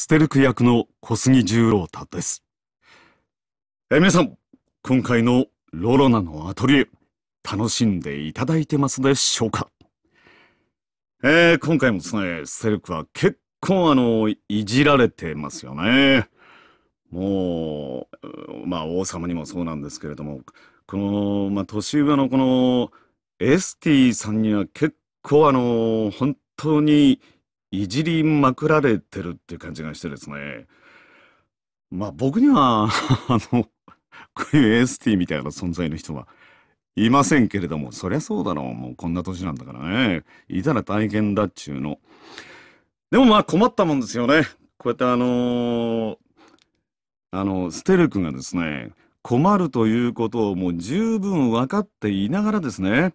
ステルク役の小杉十郎太です。え皆さん、今回のロロナのアトリエ、楽しんでいただいてますでしょうかえー、今回もですね、ステルクは結構あの、いじられてますよね。もう、まあ王様にもそうなんですけれども、この、まあ年上のこの、エスティさんには結構あの、本当にいじりまくられてるっていう感じがしてですねまあ僕には あのこういう AST みたいな存在の人はいませんけれどもそりゃそうだろうもうこんな年なんだからねいたら大変だっちゅうのでもまあ困ったもんですよねこうやってあのー、あのステル君がですね困るということをもう十分分かっていながらですね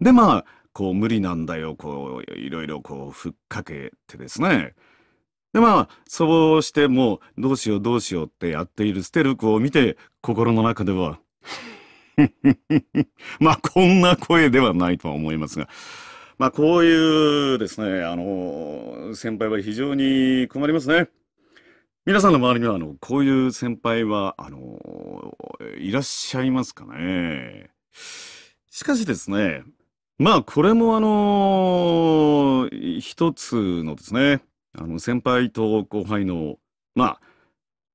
でまあこう無理なんだよこういろいろこうふっかけてですねでまあそうしてもうどうしようどうしようってやっているステルクを見て心の中では まあこんな声ではないとは思いますが。まあこういうですね、あの、先輩は非常に困りますね。皆さんの周りには、あの、こういう先輩は、あの、いらっしゃいますかね。しかしですね、まあ、これもあのー、一つのですね、あの、先輩と後輩の、まあ、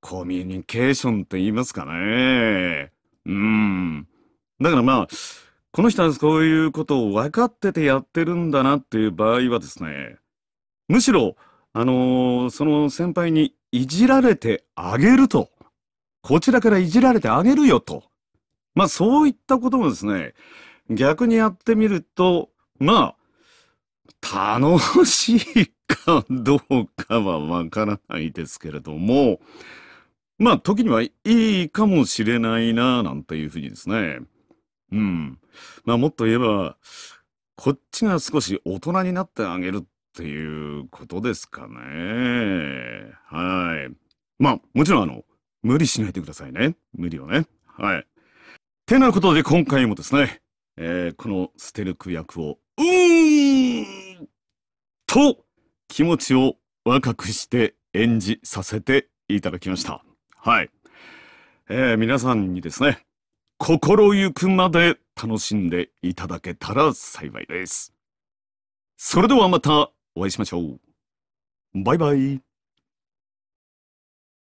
コミュニケーションって言いますかね。うん。だからまあ、この人はこういうことを分かっててやってるんだなっていう場合はですね、むしろ、あのー、その先輩にいじられてあげると。こちらからいじられてあげるよと。まあ、そういったこともですね、逆にやってみると、まあ、楽しいかどうかはわからないですけれども、まあ、時にはいいかもしれないな、なんていうふうにですね。うん。まあ、もっと言えば、こっちが少し大人になってあげるっていうことですかね。はい。まあ、もちろん、あの、無理しないでくださいね。無理をね。はい。てなことで今回もですね、えー、このステルク役を、うーんと気持ちを若くして演じさせていただきました。はい。えー、皆さんにですね、心ゆくまで楽しんでいただけたら幸いです。それではまたお会いしましょう。バイバイ。